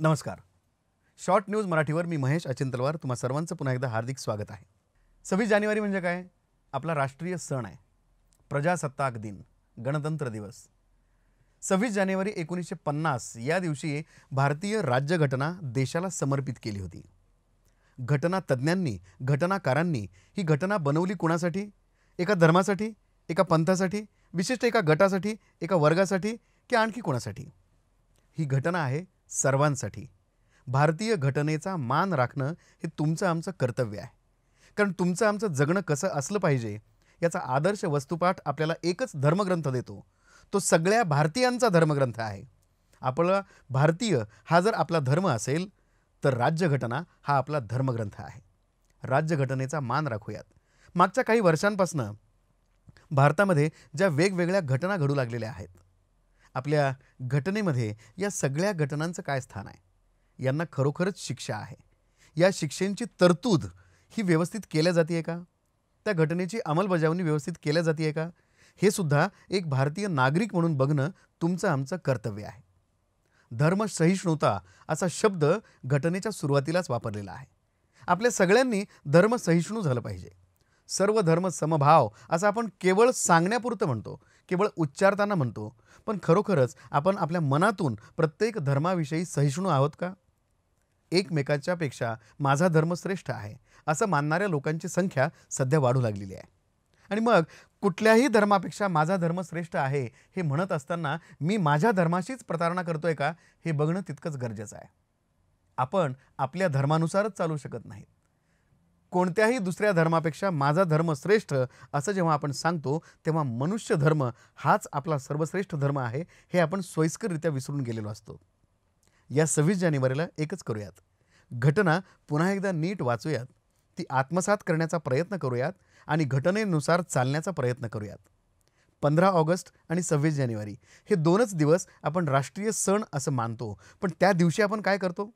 नमस्कार short news मराठीवर मी महेश अचिंतलवार तुम्हा सर्वांचं पुन्हा एकदा हार्दिक स्वागत आहे सव्वीस जानेवारी म्हणजे काय आपला राष्ट्रीय सण आहे प्रजासत्ताक दिन गणतंत्र दिवस सव्वीस जानेवारी एकोणीसशे पन्नास या दिवशी भारतीय राज्यघटना देशाला समर्पित केली होती घटना तज्ज्ञांनी घटनाकारांनी ही घटना बनवली कोणासाठी एका धर्मासाठी एका पंथासाठी विशिष्ट एका गटासाठी एका वर्गासाठी की आणखी कोणासाठी ही घटना आहे सर्वांसाठी भारतीय घटनेचा मान राखणं हे तुमचं आमचं कर्तव्य आहे कारण तुमचं आमचं जगणं कसं असलं पाहिजे याचा आदर्श वस्तुपाठ आपल्याला एकच धर्मग्रंथ देतो तो सगळ्या भारतीयांचा धर्मग्रंथ आहे आपला भारतीय हा जर आपला धर्म असेल तर राज्यघटना हा आपला धर्मग्रंथ आहे राज्यघटनेचा मान राखूयात मागच्या काही वर्षांपासनं भारतामध्ये ज्या वेगवेगळ्या घटना घडू लागलेल्या आहेत आपल्या घटनेमध्ये या सगळ्या घटनांचं काय स्थान आहे यांना खरोखरच शिक्षा आहे या शिक्षेंची तरतूद ही व्यवस्थित केल्या जाते आहे का त्या घटनेची अंमलबजावणी व्यवस्थित केल्या जाते आहे का हे सुद्धा एक भारतीय नागरिक म्हणून बघणं तुमचं आमचं कर्तव्य आहे धर्मसहिष्णुता असा शब्द घटनेच्या सुरुवातीलाच वापरलेला आहे आपल्या सगळ्यांनी धर्मसहिष्णू झालं पाहिजे सर्व धर्म समभाव असं आपण केवळ सांगण्यापुरतं म्हणतो केवळ उच्चारताना म्हणतो पण खरोखरच आपण आपल्या मनातून प्रत्येक धर्माविषयी सहिष्णू आहोत का एकमेकांच्यापेक्षा माझा धर्म श्रेष्ठ आहे असं मानणाऱ्या लोकांची संख्या सध्या वाढू लागलेली आहे आणि मग कुठल्याही धर्मापेक्षा माझा धर्म श्रेष्ठ आहे हे म्हणत असताना मी माझ्या धर्माशीच प्रतारणा करतोय का हे बघणं तितकंच गरजेचं आहे आपण आपल्या धर्मानुसारच चालू शकत नाहीत कोणत्याही दुसऱ्या धर्मापेक्षा माझा धर्म श्रेष्ठ असं जेव्हा आपण सांगतो तेव्हा मनुष्य धर्म हाच आपला सर्वश्रेष्ठ धर्म आहे हे आपण सोयीस्कररित्या विसरून गेलेलो असतो या सव्वीस जानेवारीला एकच करूयात घटना पुन्हा एकदा नीट वाचूयात ती आत्मसात करण्याचा प्रयत्न करूयात आणि घटनेनुसार चालण्याचा प्रयत्न करूयात पंधरा ऑगस्ट आणि सव्वीस जानेवारी हे दोनच दिवस आपण राष्ट्रीय सण असं मानतो पण त्या दिवशी आपण काय करतो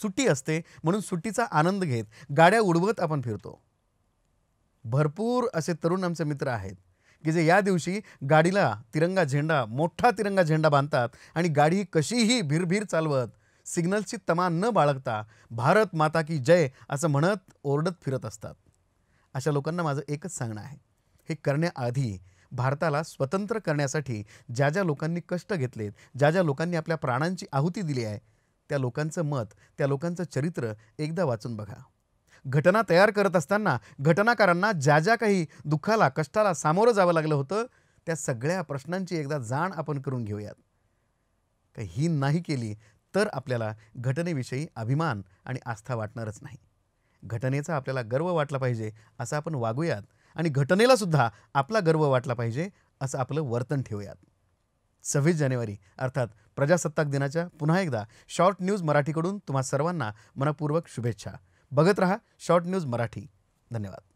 सुट्टी असते म्हणून सुट्टीचा आनंद घेत गाड्या उडवत आपण फिरतो भरपूर असे तरुण आमचे मित्र आहेत की जे या दिवशी गाडीला तिरंगा झेंडा मोठा तिरंगा झेंडा बांधतात आणि गाडी कशीही भिरभिर चालवत सिग्नलची तमा न बाळगता भारत माता की जय असं म्हणत ओरडत फिरत असतात अशा लोकांना माझं एकच सांगणं आहे हे करण्याआधी भारताला स्वतंत्र करण्यासाठी ज्या ज्या लोकांनी कष्ट घेतलेत ज्या ज्या लोकांनी आपल्या प्राणांची आहुती दिली आहे त्या लोकांचं मत त्या लोकांचं चरित्र एकदा वाचून बघा घटना तयार करत असताना घटनाकारांना ज्या ज्या काही दुःखाला कष्टाला सामोरं जावं लागलं होतं त्या सगळ्या प्रश्नांची एकदा जाण आपण करून घेऊयात का ही नाही केली तर आपल्याला घटनेविषयी अभिमान आणि आस्था वाटणारच नाही घटनेचा आपल्याला गर्व वाटला पाहिजे असं आपण वागूयात आणि घटनेलासुद्धा आपला गर्व वाटला पाहिजे असं आपलं वर्तन ठेवूयात सव्वीस जानेवारी अर्थात प्रजासत्ताक दिनाच्या पुन्हा एकदा शॉर्ट न्यूज मराठीकडून तुम्हा सर्वांना मनपूर्वक शुभेच्छा बघत रहा शॉर्ट न्यूज मराठी धन्यवाद